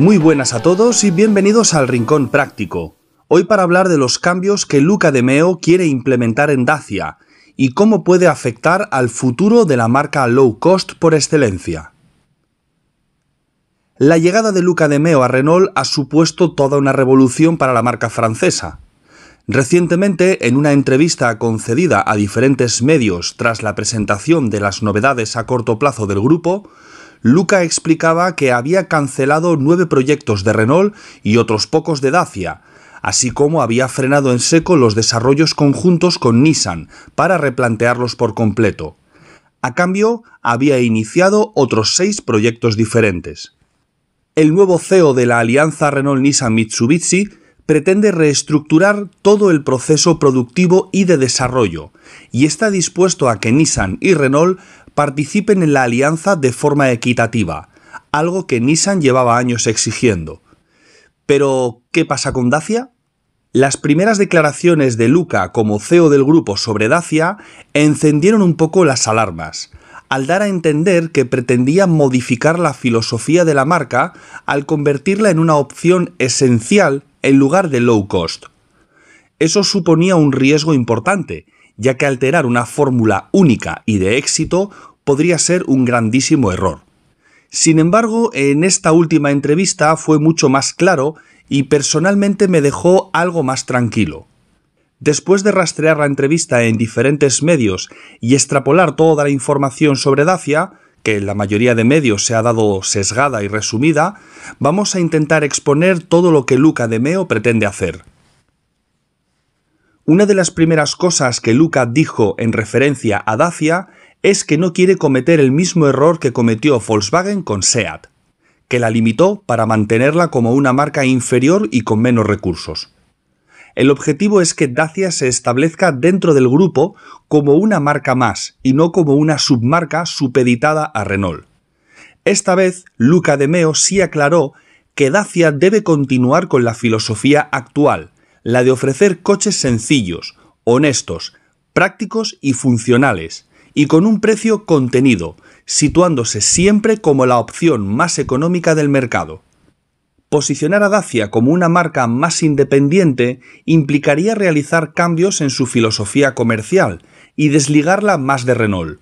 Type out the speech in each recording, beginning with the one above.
Muy buenas a todos y bienvenidos al Rincón Práctico. Hoy para hablar de los cambios que Luca de Meo quiere implementar en Dacia y cómo puede afectar al futuro de la marca low cost por excelencia. La llegada de Luca de Meo a Renault ha supuesto toda una revolución para la marca francesa. Recientemente, en una entrevista concedida a diferentes medios tras la presentación de las novedades a corto plazo del grupo, Luca explicaba que había cancelado nueve proyectos de Renault y otros pocos de Dacia, así como había frenado en seco los desarrollos conjuntos con Nissan para replantearlos por completo. A cambio, había iniciado otros seis proyectos diferentes. El nuevo CEO de la alianza Renault-Nissan-Mitsubishi pretende reestructurar todo el proceso productivo y de desarrollo, y está dispuesto a que Nissan y Renault participen en la alianza de forma equitativa, algo que Nissan llevaba años exigiendo. Pero, ¿qué pasa con Dacia? Las primeras declaraciones de Luca como CEO del grupo sobre Dacia encendieron un poco las alarmas, al dar a entender que pretendía modificar la filosofía de la marca al convertirla en una opción esencial en lugar de low cost. Eso suponía un riesgo importante, ya que alterar una fórmula única y de éxito podría ser un grandísimo error. Sin embargo, en esta última entrevista fue mucho más claro y personalmente me dejó algo más tranquilo. Después de rastrear la entrevista en diferentes medios y extrapolar toda la información sobre Dacia, que en la mayoría de medios se ha dado sesgada y resumida, vamos a intentar exponer todo lo que Luca de Meo pretende hacer. Una de las primeras cosas que Luca dijo en referencia a Dacia es que no quiere cometer el mismo error que cometió Volkswagen con SEAT, que la limitó para mantenerla como una marca inferior y con menos recursos. El objetivo es que Dacia se establezca dentro del grupo como una marca más y no como una submarca supeditada a Renault. Esta vez, Luca de Meo sí aclaró que Dacia debe continuar con la filosofía actual, la de ofrecer coches sencillos, honestos, prácticos y funcionales, y con un precio contenido, situándose siempre como la opción más económica del mercado. Posicionar a Dacia como una marca más independiente implicaría realizar cambios en su filosofía comercial y desligarla más de Renault.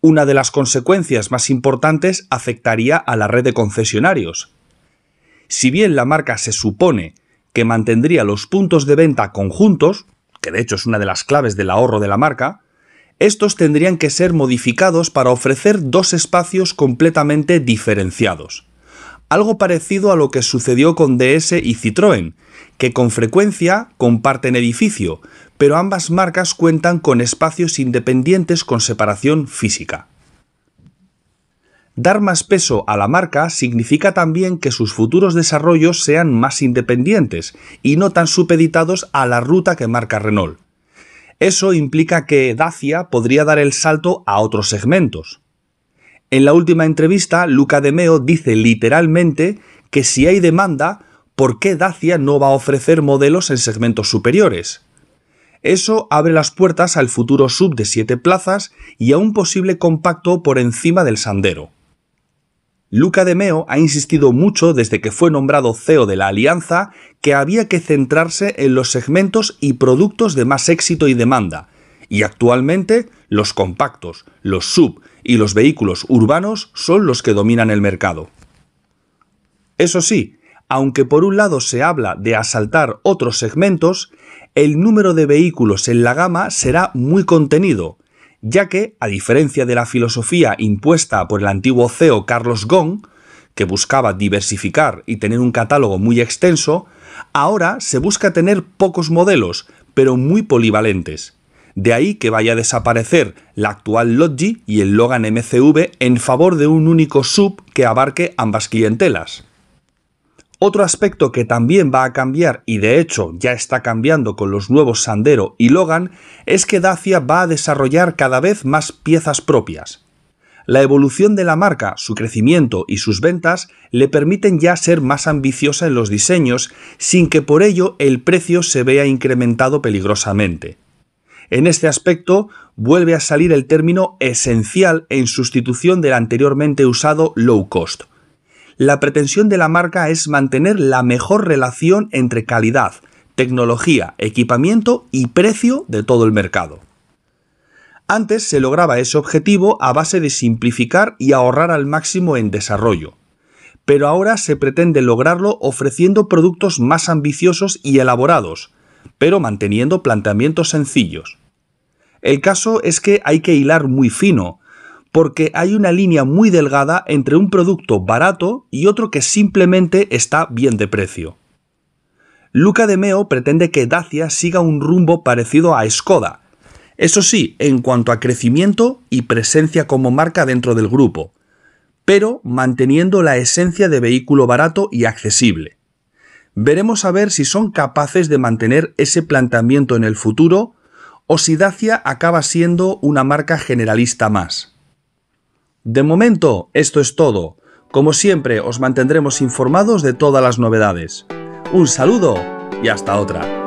Una de las consecuencias más importantes afectaría a la red de concesionarios. Si bien la marca se supone que mantendría los puntos de venta conjuntos, que de hecho es una de las claves del ahorro de la marca, estos tendrían que ser modificados para ofrecer dos espacios completamente diferenciados. Algo parecido a lo que sucedió con DS y Citroën, que con frecuencia comparten edificio, pero ambas marcas cuentan con espacios independientes con separación física. Dar más peso a la marca significa también que sus futuros desarrollos sean más independientes y no tan supeditados a la ruta que marca Renault. Eso implica que Dacia podría dar el salto a otros segmentos. En la última entrevista, Luca de Meo dice literalmente que si hay demanda, ¿por qué Dacia no va a ofrecer modelos en segmentos superiores? Eso abre las puertas al futuro sub de 7 plazas y a un posible compacto por encima del Sandero. Luca de Meo ha insistido mucho desde que fue nombrado CEO de la alianza que había que centrarse en los segmentos y productos de más éxito y demanda, y actualmente los compactos, los sub y los vehículos urbanos son los que dominan el mercado. Eso sí, aunque por un lado se habla de asaltar otros segmentos, el número de vehículos en la gama será muy contenido, ya que, a diferencia de la filosofía impuesta por el antiguo CEO Carlos Gong, que buscaba diversificar y tener un catálogo muy extenso, ahora se busca tener pocos modelos, pero muy polivalentes. De ahí que vaya a desaparecer la actual Logi y el Logan MCV en favor de un único sub que abarque ambas clientelas. Otro aspecto que también va a cambiar, y de hecho ya está cambiando con los nuevos Sandero y Logan, es que Dacia va a desarrollar cada vez más piezas propias. La evolución de la marca, su crecimiento y sus ventas le permiten ya ser más ambiciosa en los diseños sin que por ello el precio se vea incrementado peligrosamente. En este aspecto vuelve a salir el término esencial en sustitución del anteriormente usado low cost la pretensión de la marca es mantener la mejor relación entre calidad, tecnología, equipamiento y precio de todo el mercado. Antes se lograba ese objetivo a base de simplificar y ahorrar al máximo en desarrollo, pero ahora se pretende lograrlo ofreciendo productos más ambiciosos y elaborados, pero manteniendo planteamientos sencillos. El caso es que hay que hilar muy fino, porque hay una línea muy delgada entre un producto barato y otro que simplemente está bien de precio. Luca de Meo pretende que Dacia siga un rumbo parecido a Skoda, eso sí, en cuanto a crecimiento y presencia como marca dentro del grupo, pero manteniendo la esencia de vehículo barato y accesible. Veremos a ver si son capaces de mantener ese planteamiento en el futuro o si Dacia acaba siendo una marca generalista más. De momento, esto es todo. Como siempre, os mantendremos informados de todas las novedades. Un saludo y hasta otra.